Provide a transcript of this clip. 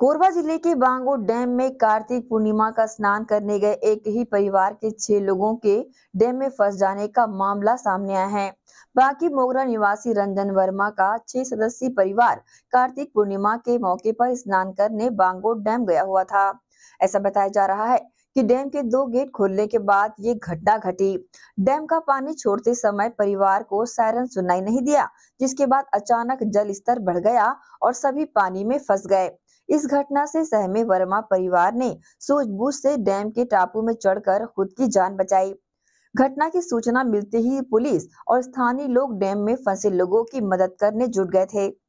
कोरबा जिले के बांगो डैम में कार्तिक पूर्णिमा का स्नान करने गए एक ही परिवार के छह लोगों के डैम में फंस जाने का मामला सामने आया है बाकी मोगरा निवासी रंजन वर्मा का छह सदस्यीय परिवार कार्तिक पूर्णिमा के मौके पर स्नान करने बांगो डैम गया हुआ था ऐसा बताया जा रहा है कि डैम के दो गेट खोलने के बाद ये घटना घटी डैम का पानी छोड़ते समय परिवार को सायरन सुनाई नहीं दिया जिसके बाद अचानक जल स्तर बढ़ गया और सभी पानी में फंस गए इस घटना से सहमे वर्मा परिवार ने सूझबूझ से डैम के टापू में चढ़कर खुद की जान बचाई घटना की सूचना मिलते ही पुलिस और स्थानीय लोग डैम में फंसे लोगों की मदद करने जुट गए थे